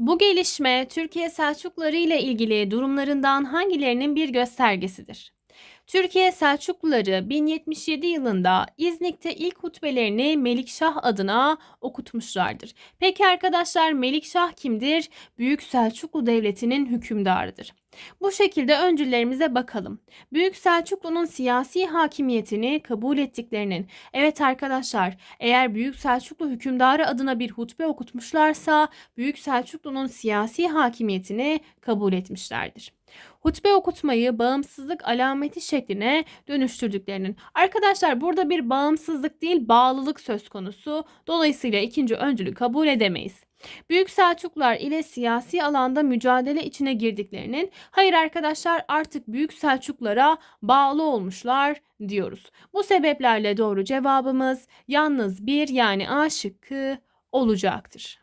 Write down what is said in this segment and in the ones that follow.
Bu gelişme Türkiye Selçukları ile ilgili durumlarından hangilerinin bir göstergesidir? Türkiye Selçukluları 1077 yılında İznik'te ilk hutbelerini Melikşah adına okutmuşlardır. Peki arkadaşlar Melikşah kimdir? Büyük Selçuklu Devleti'nin hükümdarıdır. Bu şekilde öncülerimize bakalım. Büyük Selçuklu'nun siyasi hakimiyetini kabul ettiklerinin. Evet arkadaşlar, eğer Büyük Selçuklu hükümdarı adına bir hutbe okutmuşlarsa Büyük Selçuklu'nun siyasi hakimiyetini kabul etmişlerdir hutbe okutmayı bağımsızlık alameti şekline dönüştürdüklerinin. Arkadaşlar burada bir bağımsızlık değil bağlılık söz konusu. Dolayısıyla ikinci öncülü kabul edemeyiz. Büyük Selçuklar ile siyasi alanda mücadele içine girdiklerinin hayır arkadaşlar artık Büyük Selçuklara bağlı olmuşlar diyoruz. Bu sebeplerle doğru cevabımız yalnız bir yani A şıkkı olacaktır.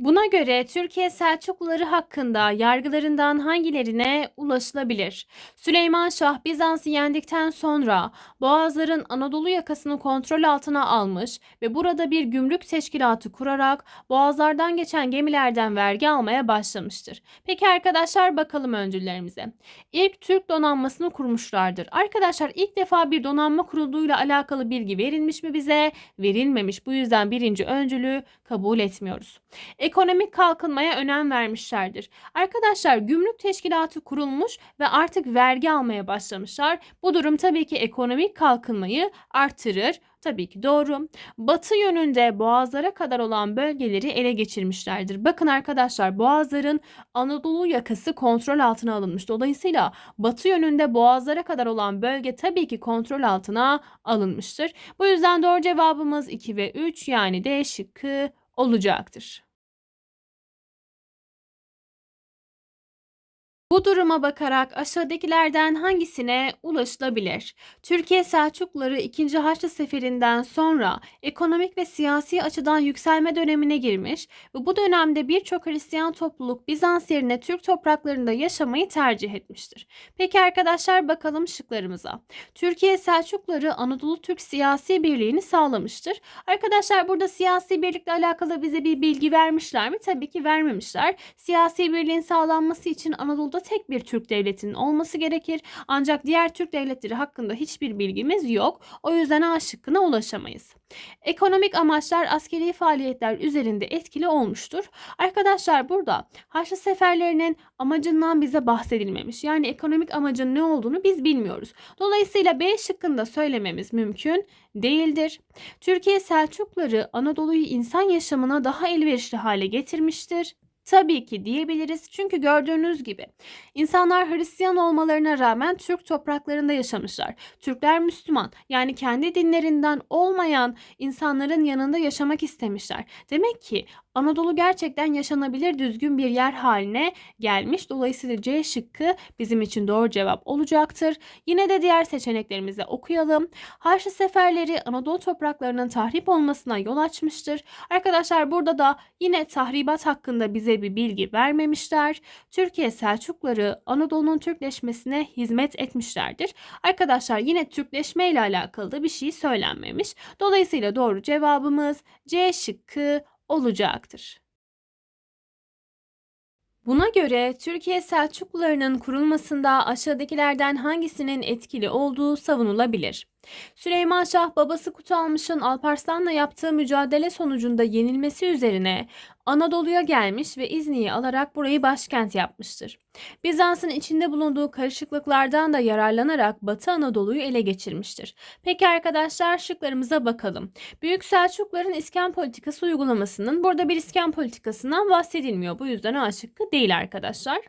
Buna göre Türkiye Selçukluları hakkında yargılarından hangilerine ulaşılabilir? Süleyman Şah Bizans'ı yendikten sonra Boğazların Anadolu yakasını kontrol altına almış ve burada bir gümrük teşkilatı kurarak Boğazlardan geçen gemilerden vergi almaya başlamıştır. Peki arkadaşlar bakalım öncülerimize. İlk Türk donanmasını kurmuşlardır. Arkadaşlar ilk defa bir donanma kurulduğuyla alakalı bilgi verilmiş mi bize? Verilmemiş. Bu yüzden birinci öncülü kabul etmiyoruz. E ekonomik kalkınmaya önem vermişlerdir. Arkadaşlar gümrük teşkilatı kurulmuş ve artık vergi almaya başlamışlar. Bu durum tabii ki ekonomik kalkınmayı artırır. Tabii ki doğru. Batı yönünde boğazlara kadar olan bölgeleri ele geçirmişlerdir. Bakın arkadaşlar boğazların Anadolu yakası kontrol altına alınmış. Dolayısıyla batı yönünde boğazlara kadar olan bölge tabii ki kontrol altına alınmıştır. Bu yüzden doğru cevabımız 2 ve 3 yani D şıkkı olacaktır. Bu duruma bakarak aşağıdakilerden hangisine ulaşılabilir? Türkiye Selçukluları 2. Haçlı Seferi'nden sonra ekonomik ve siyasi açıdan yükselme dönemine girmiş ve bu dönemde birçok Hristiyan topluluk Bizans yerine Türk topraklarında yaşamayı tercih etmiştir. Peki arkadaşlar bakalım şıklarımıza. Türkiye Selçukluları Anadolu Türk siyasi birliğini sağlamıştır. Arkadaşlar burada siyasi birlikle alakalı bize bir bilgi vermişler mi? Tabii ki vermemişler. Siyasi birliğin sağlanması için Anadolu'da dünyada tek bir Türk devletinin olması gerekir. Ancak diğer Türk devletleri hakkında hiçbir bilgimiz yok. O yüzden A şıkkına ulaşamayız. Ekonomik amaçlar askeri faaliyetler üzerinde etkili olmuştur. Arkadaşlar burada Haçlı seferlerinin amacından bize bahsedilmemiş. Yani ekonomik amacın ne olduğunu biz bilmiyoruz. Dolayısıyla B şıkkında söylememiz mümkün değildir. Türkiye Selçukları Anadolu'yu insan yaşamına daha elverişli hale getirmiştir. Tabii ki diyebiliriz çünkü gördüğünüz gibi insanlar Hristiyan olmalarına rağmen Türk topraklarında yaşamışlar. Türkler Müslüman yani kendi dinlerinden olmayan insanların yanında yaşamak istemişler. Demek ki Anadolu gerçekten yaşanabilir düzgün bir yer haline gelmiş. Dolayısıyla C şıkkı bizim için doğru cevap olacaktır. Yine de diğer seçeneklerimizi okuyalım. Haçlı seferleri Anadolu topraklarının tahrip olmasına yol açmıştır. Arkadaşlar burada da yine tahribat hakkında bize bir bilgi vermemişler. Türkiye Selçukları Anadolu'nun Türkleşmesine hizmet etmişlerdir. Arkadaşlar yine Türkleşme ile alakalı da bir şey söylenmemiş. Dolayısıyla doğru cevabımız C şıkkı olacaktır. Buna göre Türkiye Selçuklularının kurulmasında aşağıdakilerden hangisinin etkili olduğu savunulabilir? Süleyman Şah babası Kutalmış'ın Alparslan'la yaptığı mücadele sonucunda yenilmesi üzerine Anadolu'ya gelmiş ve İzni'yi alarak burayı başkent yapmıştır. Bizans'ın içinde bulunduğu karışıklıklardan da yararlanarak Batı Anadolu'yu ele geçirmiştir. Peki arkadaşlar şıklarımıza bakalım. Büyük Selçukların iskan politikası uygulamasının burada bir iskan politikasından bahsedilmiyor. Bu yüzden A şıkkı değil arkadaşlar.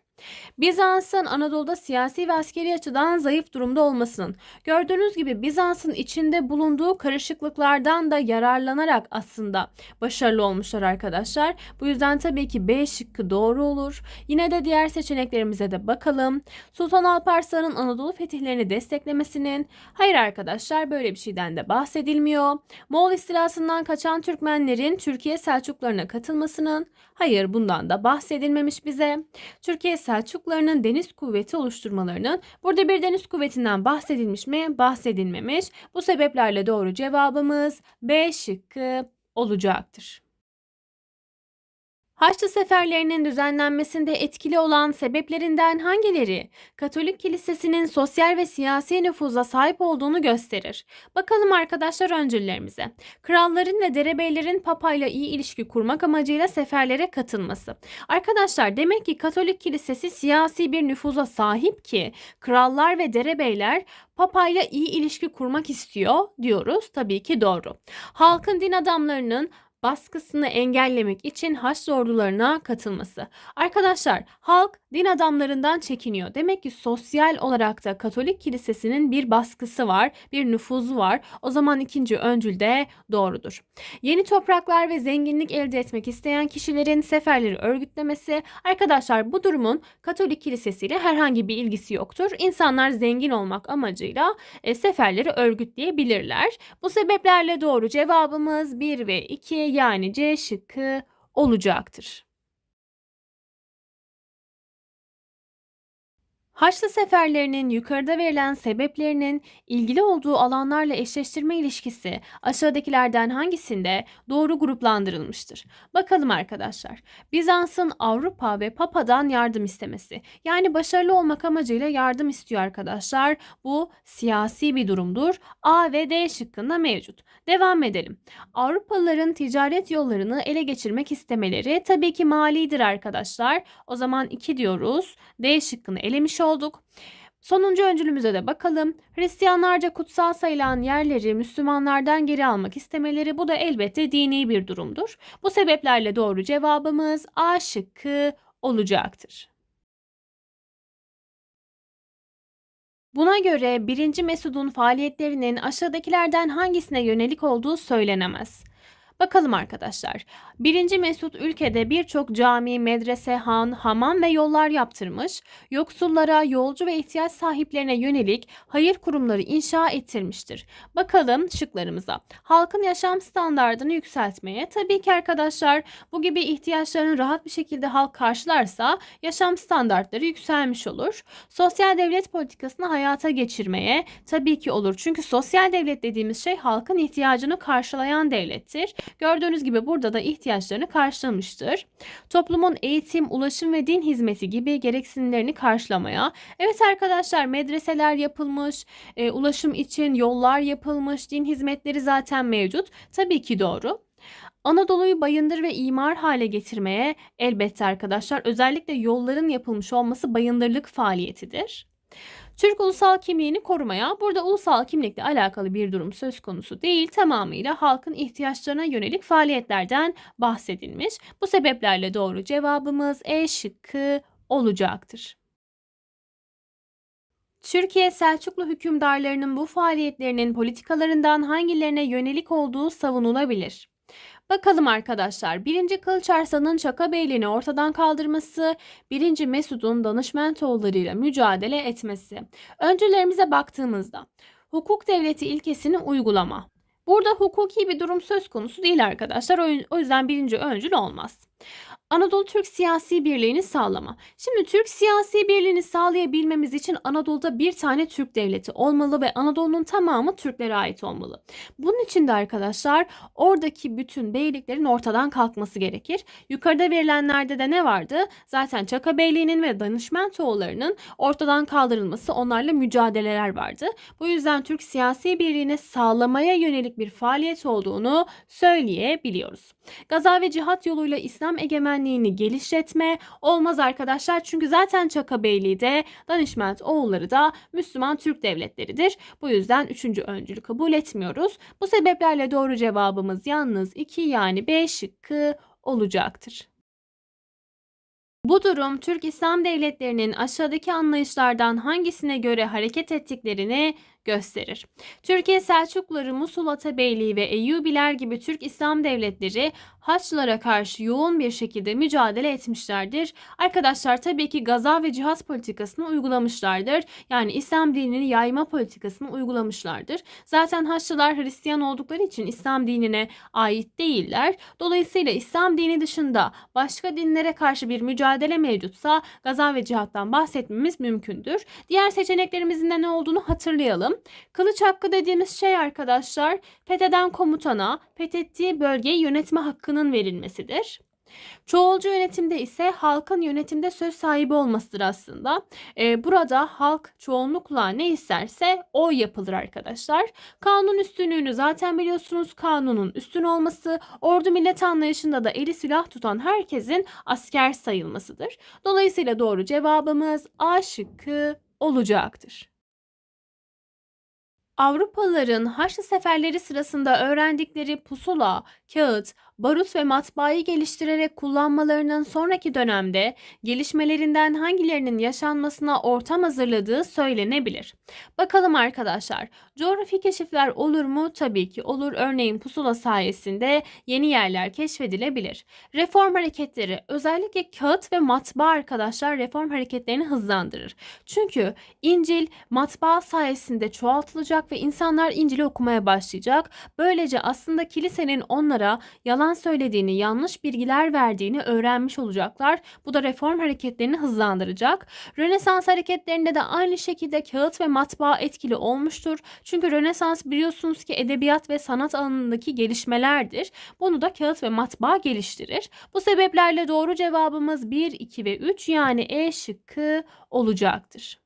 Bizans'ın Anadolu'da siyasi ve askeri açıdan zayıf durumda olmasının, gördüğünüz gibi Bizans'ın içinde bulunduğu karışıklıklardan da yararlanarak aslında başarılı olmuşlar arkadaşlar. Bu yüzden tabii ki B şıkkı doğru olur. Yine de diğer seçeneklerimize de bakalım. Sultan Alparslan'ın Anadolu fetihlerini desteklemesinin, hayır arkadaşlar böyle bir şeyden de bahsedilmiyor. Moğol istilasından kaçan Türkmenlerin Türkiye Selçuklarına katılmasının, Hayır bundan da bahsedilmemiş bize. Türkiye Selçuklularının deniz kuvveti oluşturmalarının burada bir deniz kuvvetinden bahsedilmiş mi? Bahsedilmemiş. Bu sebeplerle doğru cevabımız B şıkkı olacaktır. Haçlı seferlerinin düzenlenmesinde etkili olan sebeplerinden hangileri Katolik Kilisesi'nin sosyal ve siyasi nüfuza sahip olduğunu gösterir. Bakalım arkadaşlar öncülerimize Kralların ve derebeylerin papayla iyi ilişki kurmak amacıyla seferlere katılması. Arkadaşlar demek ki Katolik Kilisesi siyasi bir nüfuza sahip ki krallar ve derebeyler papayla iyi ilişki kurmak istiyor diyoruz. Tabii ki doğru. Halkın din adamlarının baskısını engellemek için Haçlı ordularına katılması. Arkadaşlar halk din adamlarından çekiniyor. Demek ki sosyal olarak da Katolik Kilisesi'nin bir baskısı var, bir nüfuzu var. O zaman ikinci öncül de doğrudur. Yeni topraklar ve zenginlik elde etmek isteyen kişilerin seferleri örgütlemesi. Arkadaşlar bu durumun Katolik Kilisesi ile herhangi bir ilgisi yoktur. İnsanlar zengin olmak amacıyla e, seferleri örgütleyebilirler. Bu sebeplerle doğru cevabımız 1 ve 2 yani C şıkkı olacaktır. Haçlı seferlerinin yukarıda verilen sebeplerinin ilgili olduğu alanlarla eşleştirme ilişkisi aşağıdakilerden hangisinde doğru gruplandırılmıştır? Bakalım arkadaşlar. Bizans'ın Avrupa ve Papa'dan yardım istemesi. Yani başarılı olmak amacıyla yardım istiyor arkadaşlar. Bu siyasi bir durumdur. A ve D şıkkında mevcut. Devam edelim. Avrupalıların ticaret yollarını ele geçirmek istemeleri tabii ki malidir arkadaşlar. O zaman 2 diyoruz. D şıkkını elemiş olduk olduk. Sonuncu öncülümüze de bakalım. Hristiyanlarca kutsal sayılan yerleri Müslümanlardan geri almak istemeleri bu da elbette dini bir durumdur. Bu sebeplerle doğru cevabımız A şıkkı olacaktır. Buna göre 1. Mesud'un faaliyetlerinin aşağıdakilerden hangisine yönelik olduğu söylenemez. Bakalım arkadaşlar. 1. Mesut ülkede birçok cami, medrese, han, hamam ve yollar yaptırmış, yoksullara, yolcu ve ihtiyaç sahiplerine yönelik hayır kurumları inşa ettirmiştir. Bakalım şıklarımıza. Halkın yaşam standartını yükseltmeye tabii ki arkadaşlar bu gibi ihtiyaçların rahat bir şekilde halk karşılarsa yaşam standartları yükselmiş olur. Sosyal devlet politikasını hayata geçirmeye tabii ki olur. Çünkü sosyal devlet dediğimiz şey halkın ihtiyacını karşılayan devlettir. Gördüğünüz gibi burada da ihtiyaçlarını karşılamıştır. Toplumun eğitim, ulaşım ve din hizmeti gibi gereksinimlerini karşılamaya. Evet arkadaşlar medreseler yapılmış, e, ulaşım için yollar yapılmış, din hizmetleri zaten mevcut. Tabii ki doğru. Anadolu'yu bayındır ve imar hale getirmeye elbette arkadaşlar özellikle yolların yapılmış olması bayındırlık faaliyetidir. Türk ulusal kimliğini korumaya burada ulusal kimlikle alakalı bir durum söz konusu değil tamamıyla halkın ihtiyaçlarına yönelik faaliyetlerden bahsedilmiş. Bu sebeplerle doğru cevabımız E şıkkı olacaktır. Türkiye Selçuklu hükümdarlarının bu faaliyetlerinin politikalarından hangilerine yönelik olduğu savunulabilir? Bakalım arkadaşlar birinci Kılıçarslan'ın Çaka Beyliğini ortadan kaldırması, birinci Mesud'un danışman danışmentoğullarıyla mücadele etmesi. Öncülerimize baktığımızda hukuk devleti ilkesini uygulama. Burada hukuki bir durum söz konusu değil arkadaşlar o yüzden birinci öncül olmaz. Anadolu Türk siyasi birliğini sağlama. Şimdi Türk siyasi birliğini sağlayabilmemiz için Anadolu'da bir tane Türk devleti olmalı ve Anadolu'nun tamamı Türklere ait olmalı. Bunun için de arkadaşlar oradaki bütün beyliklerin ortadan kalkması gerekir. Yukarıda verilenlerde de ne vardı? Zaten Çaka Beyliği'nin ve Danışmentoğulları'nın ortadan kaldırılması onlarla mücadeleler vardı. Bu yüzden Türk siyasi birliğini sağlamaya yönelik bir faaliyet olduğunu söyleyebiliyoruz. Gaza ve cihat yoluyla İslam İslam egemenliğini geliştirme olmaz arkadaşlar. Çünkü zaten Çaka Beyliği de Danişment oğulları da Müslüman Türk devletleridir. Bu yüzden 3. öncülü kabul etmiyoruz. Bu sebeplerle doğru cevabımız yalnız 2 yani B şıkkı olacaktır. Bu durum Türk İslam devletlerinin aşağıdaki anlayışlardan hangisine göre hareket ettiklerini gösterir. Türkiye Selçukluları, Musul Atabeyliği ve Eyyubiler gibi Türk İslam devletleri Haçlılara karşı yoğun bir şekilde mücadele etmişlerdir. Arkadaşlar tabii ki gaza ve Cihaz politikasını uygulamışlardır. Yani İslam dinini yayma politikasını uygulamışlardır. Zaten Haçlılar Hristiyan oldukları için İslam dinine ait değiller. Dolayısıyla İslam dini dışında başka dinlere karşı bir mücadele mevcutsa gaza ve cihattan bahsetmemiz mümkündür. Diğer seçeneklerimizin de ne olduğunu hatırlayalım bakalım. Kılıç hakkı dediğimiz şey arkadaşlar fetheden komutana fethettiği bölgeyi yönetme hakkının verilmesidir. Çoğulcu yönetimde ise halkın yönetimde söz sahibi olmasıdır aslında. Ee, burada halk çoğunlukla ne isterse o yapılır arkadaşlar. Kanun üstünlüğünü zaten biliyorsunuz kanunun üstün olması ordu millet anlayışında da eli silah tutan herkesin asker sayılmasıdır. Dolayısıyla doğru cevabımız A şıkkı olacaktır. Avrupalıların Haçlı seferleri sırasında öğrendikleri pusula, kağıt, barut ve matbaayı geliştirerek kullanmalarının sonraki dönemde gelişmelerinden hangilerinin yaşanmasına ortam hazırladığı söylenebilir. Bakalım arkadaşlar, coğrafi keşifler olur mu? Tabii ki olur. Örneğin pusula sayesinde yeni yerler keşfedilebilir. Reform hareketleri, özellikle kağıt ve matbaa arkadaşlar reform hareketlerini hızlandırır. Çünkü İncil matbaa sayesinde çoğaltılacak ve insanlar İncil'i okumaya başlayacak. Böylece aslında kilisenin onlara yalan yalan söylediğini, yanlış bilgiler verdiğini öğrenmiş olacaklar. Bu da reform hareketlerini hızlandıracak. Rönesans hareketlerinde de aynı şekilde kağıt ve matbaa etkili olmuştur. Çünkü Rönesans biliyorsunuz ki edebiyat ve sanat alanındaki gelişmelerdir. Bunu da kağıt ve matbaa geliştirir. Bu sebeplerle doğru cevabımız 1, 2 ve 3 yani E şıkkı olacaktır.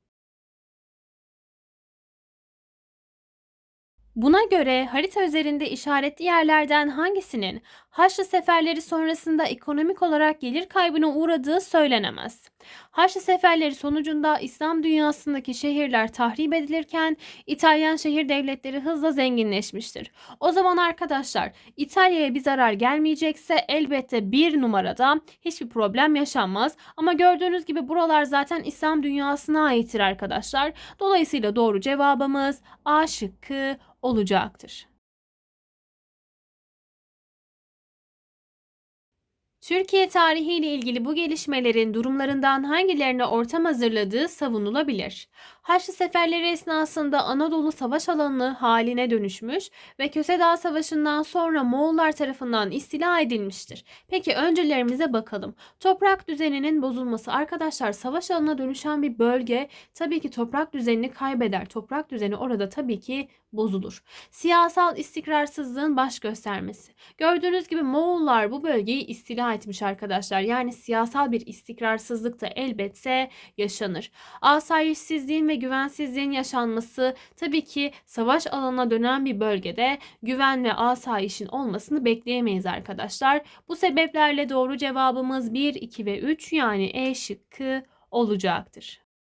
Buna göre harita üzerinde işaretli yerlerden hangisinin Haçlı seferleri sonrasında ekonomik olarak gelir kaybına uğradığı söylenemez. Haçlı seferleri sonucunda İslam dünyasındaki şehirler tahrip edilirken İtalyan şehir devletleri hızla zenginleşmiştir. O zaman arkadaşlar İtalya'ya bir zarar gelmeyecekse elbette bir numarada hiçbir problem yaşanmaz. Ama gördüğünüz gibi buralar zaten İslam dünyasına aittir arkadaşlar. Dolayısıyla doğru cevabımız A şıkkı olacaktır. Türkiye tarihiyle ilgili bu gelişmelerin durumlarından hangilerine ortam hazırladığı savunulabilir. Haçlı seferleri esnasında Anadolu savaş alanı haline dönüşmüş ve Köse Savaşı'ndan sonra Moğollar tarafından istila edilmiştir. Peki öncelerimize bakalım. Toprak düzeninin bozulması arkadaşlar savaş alanına dönüşen bir bölge tabii ki toprak düzenini kaybeder. Toprak düzeni orada tabii ki bozulur. Siyasal istikrarsızlığın baş göstermesi. Gördüğünüz gibi Moğollar bu bölgeyi istila etmiş arkadaşlar. Yani siyasal bir istikrarsızlık da elbette yaşanır. Asayişsizliğin ve ve güvensizliğin yaşanması tabii ki savaş alanına dönen bir bölgede güven ve asayişin olmasını bekleyemeyiz arkadaşlar. Bu sebeplerle doğru cevabımız 1, 2 ve 3 yani E şıkkı olacaktır.